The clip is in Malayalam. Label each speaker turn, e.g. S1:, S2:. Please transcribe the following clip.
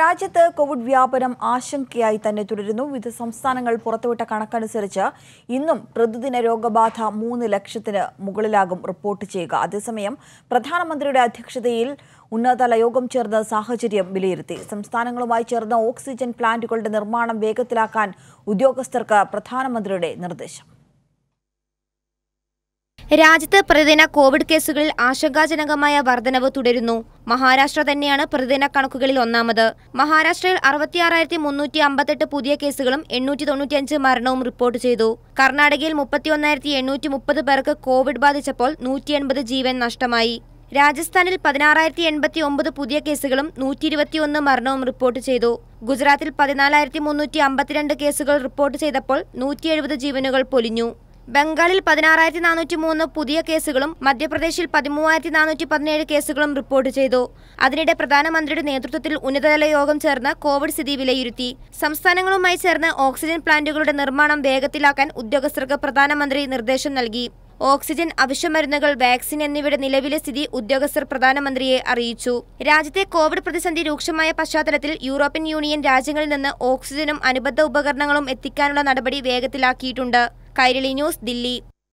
S1: രാജ്യത്ത് കോവിഡ് വ്യാപനം ആശങ്കയായി തന്നെ തുടരുന്നു വിവിധ സംസ്ഥാനങ്ങൾ പുറത്തുവിട്ട കണക്കനുസരിച്ച് ഇന്നും പ്രതിദിന രോഗബാധ മൂന്ന് ലക്ഷത്തിന് മുകളിലാകും റിപ്പോർട്ട് ചെയ്യുക അതേസമയം പ്രധാനമന്ത്രിയുടെ അധ്യക്ഷതയിൽ ഉന്നതതല യോഗം ചേർന്ന സാഹചര്യം വിലയിരുത്തി സംസ്ഥാനങ്ങളുമായി ചേർന്ന ഓക്സിജൻ പ്ലാന്റുകളുടെ നിർമ്മാണം വേഗത്തിലാക്കാൻ ഉദ്യോഗസ്ഥർക്ക് പ്രധാനമന്ത്രിയുടെ നിർദ്ദേശം
S2: രാജ്യത്ത് പ്രതിദിന കോവിഡ് കേസുകളിൽ ആശങ്കാജനകമായ വർധനവ് തുടരുന്നു മഹാരാഷ്ട്ര തന്നെയാണ് പ്രതിദിന കണക്കുകളിൽ ഒന്നാമത് മഹാരാഷ്ട്രയിൽ അറുപത്തിയാറായിരത്തി മുന്നൂറ്റി അമ്പത്തെട്ട് പുതിയ കേസുകളും എണ്ണൂറ്റി തൊണ്ണൂറ്റിയഞ്ച് മരണവും റിപ്പോർട്ട് ചെയ്തു കർണാടകയിൽ മുപ്പത്തിയൊന്നായിരത്തി എണ്ണൂറ്റി മുപ്പത് പേർക്ക് കോവിഡ് ബാധിച്ചപ്പോൾ നൂറ്റി എൺപത് ജീവൻ നഷ്ടമായി രാജസ്ഥാനിൽ പതിനാറായിരത്തി എൺപത്തി ഒമ്പത് പുതിയ കേസുകളും നൂറ്റി ഇരുപത്തിയൊന്ന് മരണവും റിപ്പോർട്ട് ചെയ്തു ഗുജറാത്തിൽ പതിനാലായിരത്തി മുന്നൂറ്റി അമ്പത്തിരണ്ട് കേസുകൾ റിപ്പോർട്ട് ചെയ്തപ്പോൾ നൂറ്റി എഴുപത് ജീവനുകൾ പൊലിഞ്ഞു ബംഗാളിൽ പതിനാറായിരത്തി നാനൂറ്റി മൂന്ന് പുതിയ കേസുകളും മധ്യപ്രദേശിൽ പതിമൂവായിരത്തി നാനൂറ്റി പതിനേഴ് കേസുകളും റിപ്പോർട്ട് ചെയ്തു അതിനിടെ പ്രധാനമന്ത്രിയുടെ നേതൃത്വത്തിൽ ഉന്നതതല യോഗം ചേർന്ന് കോവിഡ് സ്ഥിതി വിലയിരുത്തി സംസ്ഥാനങ്ങളുമായി ചേർന്ന് ഓക്സിജൻ പ്ലാന്റുകളുടെ നിർമ്മാണം വേഗത്തിലാക്കാൻ ഉദ്യോഗസ്ഥർക്ക് പ്രധാനമന്ത്രി നിർദ്ദേശം നൽകി ഓക്സിജൻ അവശ്യമരുന്നുകൾ വാക്സിൻ എന്നിവയുടെ നിലവിലെ സ്ഥിതി ഉദ്യോഗസ്ഥർ പ്രധാനമന്ത്രിയെ അറിയിച്ചു രാജ്യത്തെ കോവിഡ് പ്രതിസന്ധി രൂക്ഷമായ പശ്ചാത്തലത്തിൽ യൂറോപ്യൻ യൂണിയൻ രാജ്യങ്ങളിൽ നിന്ന് ഓക്സിജനും അനുബന്ധ ഉപകരണങ്ങളും എത്തിക്കാനുള്ള നടപടി വേഗത്തിലാക്കിയിട്ടുണ്ട് കൈരളി ന്യൂസ് ദില്ലി